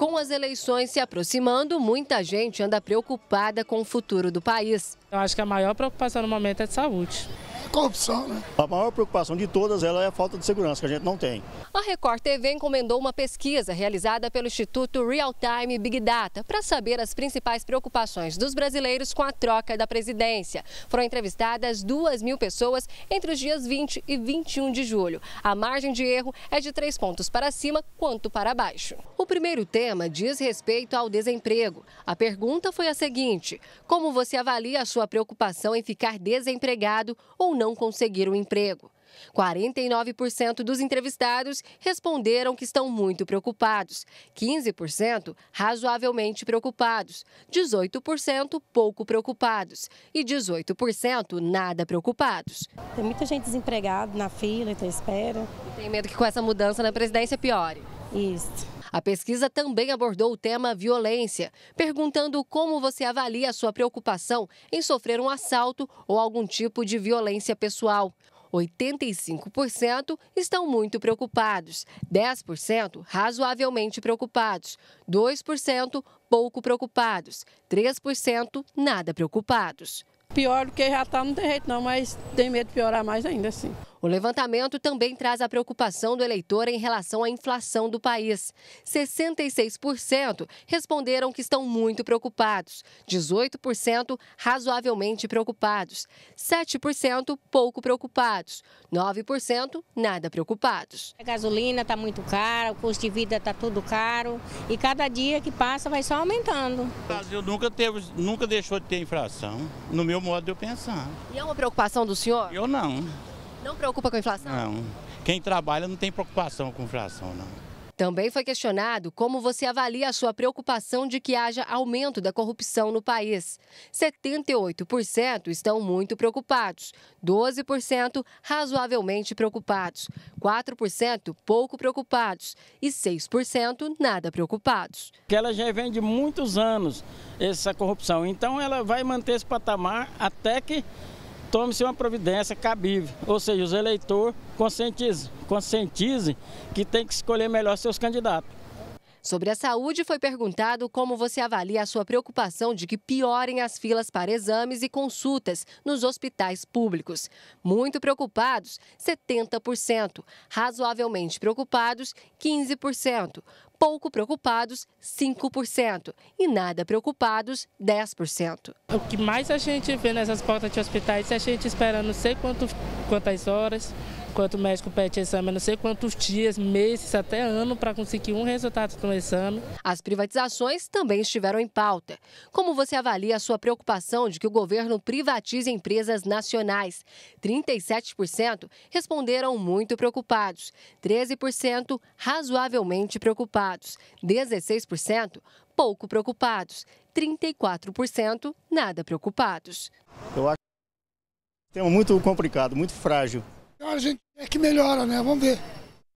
Com as eleições se aproximando, muita gente anda preocupada com o futuro do país. Eu acho que a maior preocupação no momento é de saúde corrupção. Né? A maior preocupação de todas ela é a falta de segurança, que a gente não tem. A Record TV encomendou uma pesquisa realizada pelo Instituto Real Time Big Data para saber as principais preocupações dos brasileiros com a troca da presidência. Foram entrevistadas duas mil pessoas entre os dias 20 e 21 de julho. A margem de erro é de três pontos para cima quanto para baixo. O primeiro tema diz respeito ao desemprego. A pergunta foi a seguinte: como você avalia a sua preocupação em ficar desempregado ou não conseguir um emprego. 49% dos entrevistados responderam que estão muito preocupados, 15% razoavelmente preocupados, 18% pouco preocupados e 18% nada preocupados. Tem muita gente desempregada na fila, então espera. Tem medo que com essa mudança na presidência piore. Isso. A pesquisa também abordou o tema violência, perguntando como você avalia a sua preocupação em sofrer um assalto ou algum tipo de violência pessoal. 85% estão muito preocupados, 10% razoavelmente preocupados, 2% pouco preocupados, 3% nada preocupados. Pior do que já está, não tem jeito não, mas tem medo de piorar mais ainda sim. O levantamento também traz a preocupação do eleitor em relação à inflação do país. 66% responderam que estão muito preocupados, 18% razoavelmente preocupados, 7% pouco preocupados, 9% nada preocupados. A gasolina está muito cara, o custo de vida está tudo caro e cada dia que passa vai só aumentando. O Brasil nunca, teve, nunca deixou de ter inflação, no meu meu modo de eu pensar. E é uma preocupação do senhor? Eu não. Não preocupa com a inflação? Não. Quem trabalha não tem preocupação com inflação, não. Também foi questionado como você avalia a sua preocupação de que haja aumento da corrupção no país. 78% estão muito preocupados, 12% razoavelmente preocupados, 4% pouco preocupados e 6% nada preocupados. Que ela já vem de muitos anos essa corrupção, então ela vai manter esse patamar até que tome-se uma providência cabível, ou seja, os eleitores conscientizem, conscientize que tem que escolher melhor seus candidatos. Sobre a saúde, foi perguntado como você avalia a sua preocupação de que piorem as filas para exames e consultas nos hospitais públicos. Muito preocupados, 70%. Razoavelmente preocupados, 15% pouco preocupados, 5%, e nada preocupados, 10%. O que mais a gente vê nessas portas de hospitais é a gente esperando não sei quanto, quantas horas, quanto o médico pede exame, não sei quantos dias, meses, até ano, para conseguir um resultado do exame. As privatizações também estiveram em pauta. Como você avalia a sua preocupação de que o governo privatize empresas nacionais? 37% responderam muito preocupados, 13% razoavelmente preocupados, 16% pouco preocupados, 34% nada preocupados. Eu acho que é um tema muito complicado, muito frágil a gente é que melhora, né? Vamos ver.